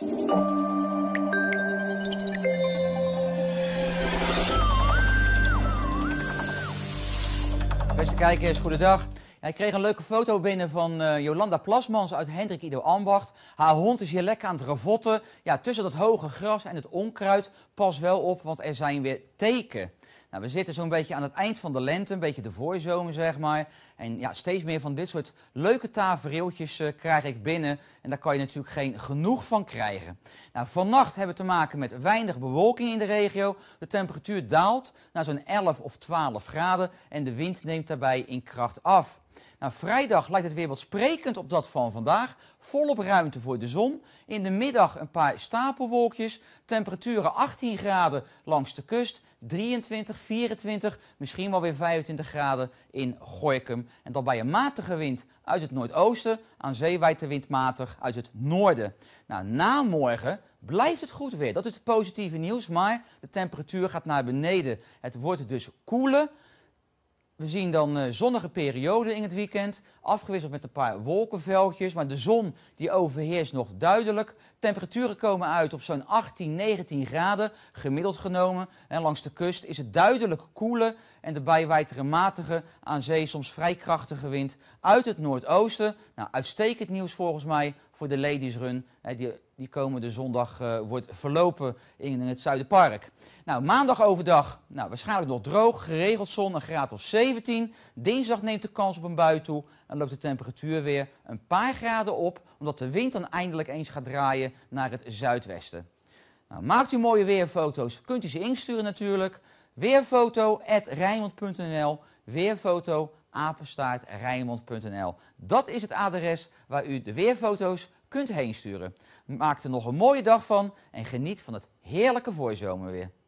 Beste kijkers, goedendag. Ja, ik kreeg een leuke foto binnen van eh, Jolanda Plasmans uit Hendrik Ido Ambacht. Haar hond is hier lekker aan het ravotten. Ja, tussen dat hoge gras en het onkruid. Pas wel op, want er zijn weer teken. Nou, we zitten zo'n beetje aan het eind van de lente, een beetje de voorzomer zeg maar. En ja, steeds meer van dit soort leuke tafereeltjes eh, krijg ik binnen. En daar kan je natuurlijk geen genoeg van krijgen. Nou, vannacht hebben we te maken met weinig bewolking in de regio. De temperatuur daalt naar zo'n 11 of 12 graden en de wind neemt daarbij in kracht af. Nou, vrijdag lijkt het weer wat sprekend op dat van vandaag. Volop ruimte voor de zon. In de middag een paar stapelwolkjes. Temperaturen 18 graden langs de kust. 23, 24, misschien wel weer 25 graden in Goikem. En dat bij een matige wind uit het noordoosten. Aan zee wind matig uit het noorden. Nou, na morgen blijft het goed weer. Dat is het positieve nieuws. Maar de temperatuur gaat naar beneden. Het wordt dus koeler. We zien dan eh, zonnige perioden in het weekend, afgewisseld met een paar wolkenveldjes. Maar de zon die overheerst nog duidelijk. Temperaturen komen uit op zo'n 18, 19 graden, gemiddeld genomen. En langs de kust is het duidelijk koeler en de waait matige, aan zee soms vrij krachtige wind uit het noordoosten. Nou, uitstekend nieuws volgens mij voor de ladies run. die, die komende zondag eh, wordt verlopen in, het Zuiderpark. Nou, maandag overdag, nou, waarschijnlijk nog droog, geregeld zon, een graad of 17. Dinsdag neemt de kans op een bui toe en loopt de temperatuur weer een paar graden op, omdat de wind dan eindelijk eens gaat draaien naar het zuidwesten. Nou, maakt u mooie weerfoto's, kunt u ze insturen natuurlijk. Weerfoto@rijmond.nl. weerfoto apenstaartrijnmond.nl. Dat is het adres waar u de weerfoto's kunt heen sturen. Maak er nog een mooie dag van en geniet van het heerlijke voorzomerweer.